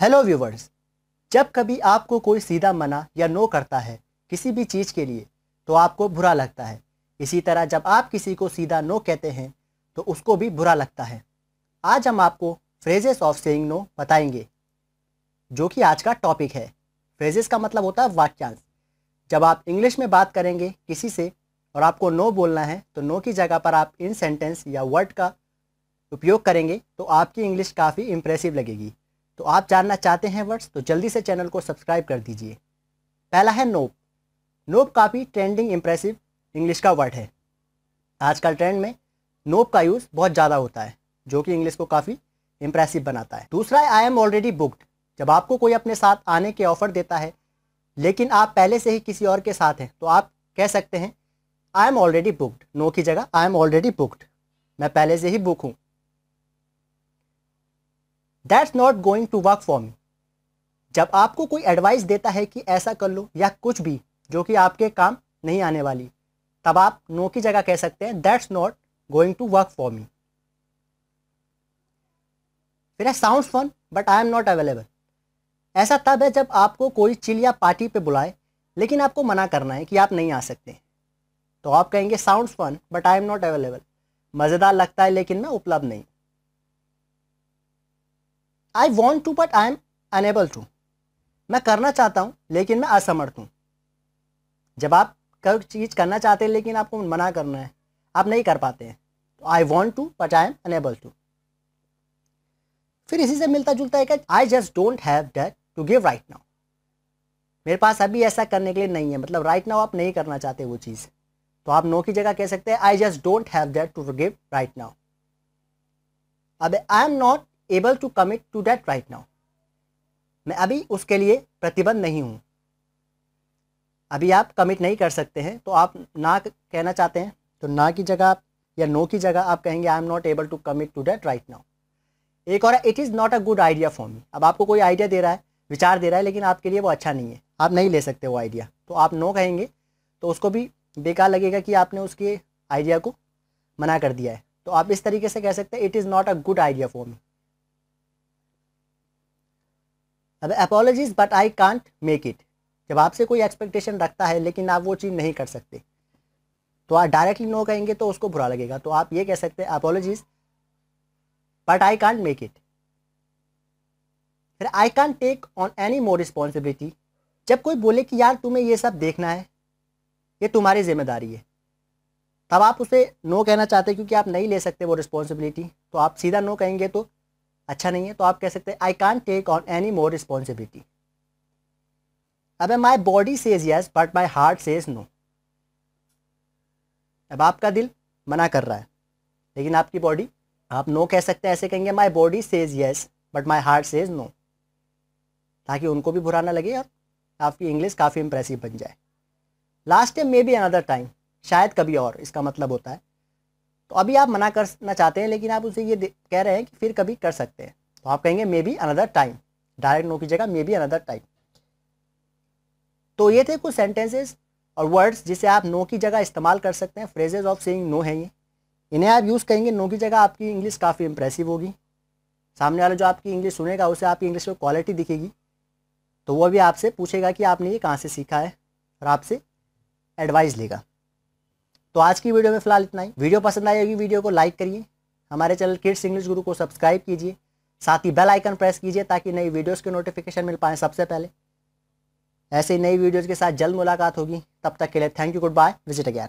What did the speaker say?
hello viewers जब कभी आपको कोई सीधा मना या नो करता है किसी भी चीज़ के लिए तो आपको बुरा लगता है इसी तरह जब आप किसी को सीधा नो कहते हैं तो उसको भी बुरा लगता है आज हम आपको फ्रेजेस ऑफ सेइंग नो बताएंगे जो कि आज का टॉपिक है फ्रेजेस का मतलब होता है वाक्यांश जब आप इंग्लिश में बात करेंगे किसी से और आपको नो बोलना है तो नो की जगह पर आप इन सेंटेंस या वर्ड का उपयोग करेंगे तो आपकी इंग्लिश काफ़ी इम्प्रेसिव लगेगी तो आप जानना चाहते हैं वर्ड्स तो जल्दी से चैनल को सब्सक्राइब कर दीजिए पहला है नोप नोप काफ़ी ट्रेंडिंग इम्प्रेसिव इंग्लिश का वर्ड है आजकल ट्रेंड में नोप का यूज़ बहुत ज़्यादा होता है जो कि इंग्लिश को काफ़ी इम्प्रेसिव बनाता है दूसरा है आई एम ऑलरेडी बुकड जब आपको कोई अपने साथ आने के ऑफ़र देता है लेकिन आप पहले से ही किसी और के साथ हैं तो आप कह सकते हैं I am already booked no की जगह आई एम ऑलरेडी बुकड मैं पहले से ही बुक हूँ that's not going to work for me जब आपको कोई एडवाइस देता है कि ऐसा कर लो या कुछ भी जो कि आपके काम नहीं आने वाली तब आप नो की जगह कह सकते हैं that's not going to work for me फिर है sound fun but I am not available ऐसा तब है जब आपको कोई चिल या पार्टी पे बुलाए लेकिन आपको मना करना है कि आप नहीं आ सकते तो आप कहेंगे sound fun but I am not available मज़ेदार लगता है लेकिन मैं उपलब्ध नहीं I want to but I am unable to मैं करना चाहता हूँ लेकिन मैं असमर्थ हूँ जब आप कोई चीज़ करना चाहते हैं लेकिन आपको मना करना है आप नहीं कर पाते हैं तो I want to but I am unable to फिर इसी से मिलता जुलता है कि I just don't have that to give right now मेरे पास अभी ऐसा करने के लिए नहीं है मतलब राइट right नाउ आप नहीं करना चाहते वो चीज़ तो आप नो की जगह कह सकते हैं I just don't have that to give right now अब I am not able to commit to that right now मैं अभी उसके लिए प्रतिबंध नहीं हूँ अभी आप कमिट नहीं कर सकते हैं तो आप ना कहना चाहते हैं तो ना की जगह आप या नो की जगह आप कहेंगे I am not able to commit to that right now एक और it is not a good idea for me अब आपको कोई आइडिया दे रहा है विचार दे रहा है लेकिन आपके लिए वो अच्छा नहीं है आप नहीं ले सकते वो आइडिया तो आप नो कहेंगे तो उसको भी बेकार लगेगा कि आपने उसके आइडिया को मना कर दिया है तो आप इस तरीके से कह सकते हैं it is not a good idea for me अब apologies but I can't make it जब आपसे कोई एक्सपेक्टेशन रखता है लेकिन आप वो चीज़ नहीं कर सकते तो आप डायरेक्टली नो कहेंगे तो उसको बुरा लगेगा तो आप ये कह सकते हैं apologies but I can't make it फिर I can't take on any more responsibility जब कोई बोले कि यार तुम्हें ये सब देखना है ये तुम्हारी जिम्मेदारी है तब आप उसे नो कहना चाहते हैं क्योंकि आप नहीं ले सकते वो रिस्पॉन्सिबिलिटी तो आप सीधा नो कहेंगे तो अच्छा नहीं है तो आप कह सकते हैं I can't take on any more responsibility अब my body says yes but my heart says no अब आपका दिल मना कर रहा है लेकिन आपकी बॉडी आप नो कह सकते हैं ऐसे कहेंगे my body says yes but my heart says no ताकि उनको भी बुरा ना लगे और आपकी इंग्लिश काफ़ी इंप्रेसिव बन जाए last time maybe another time शायद कभी और इसका मतलब होता है तो अभी आप मना करना चाहते हैं लेकिन आप उसे ये कह रहे हैं कि फिर कभी कर सकते हैं तो आप कहेंगे maybe another time direct no की जगह मे बी अनदर टाइम तो ये थे कुछ सेंटेंसेस और वर्ड्स जिसे आप नो की जगह इस्तेमाल कर सकते हैं फ्रेजेज ऑफ सेइंग नो है ये इन्हें आप यूज़ करेंगे नो की जगह आपकी इंग्लिश काफ़ी इंप्रेसिव होगी सामने वाला जो आपकी इंग्लिश सुनेगा उसे आपकी इंग्लिश में क्वालिटी दिखेगी तो वह भी आपसे पूछेगा कि आपने ये कहाँ से सीखा है और आपसे एडवाइस लेगा तो आज की वीडियो में फिलहाल इतना ही वीडियो पसंद आई होगी वीडियो को लाइक करिए हमारे चैनल किड्स इंग्लिश गुरु को सब्सक्राइब कीजिए साथ ही बेल आइकन प्रेस कीजिए ताकि नई वीडियोस के नोटिफिकेशन मिल पाएँ सबसे पहले ऐसे ही नई वीडियोस के साथ जल्द मुलाकात होगी तब तक के लिए thank you goodbye visit again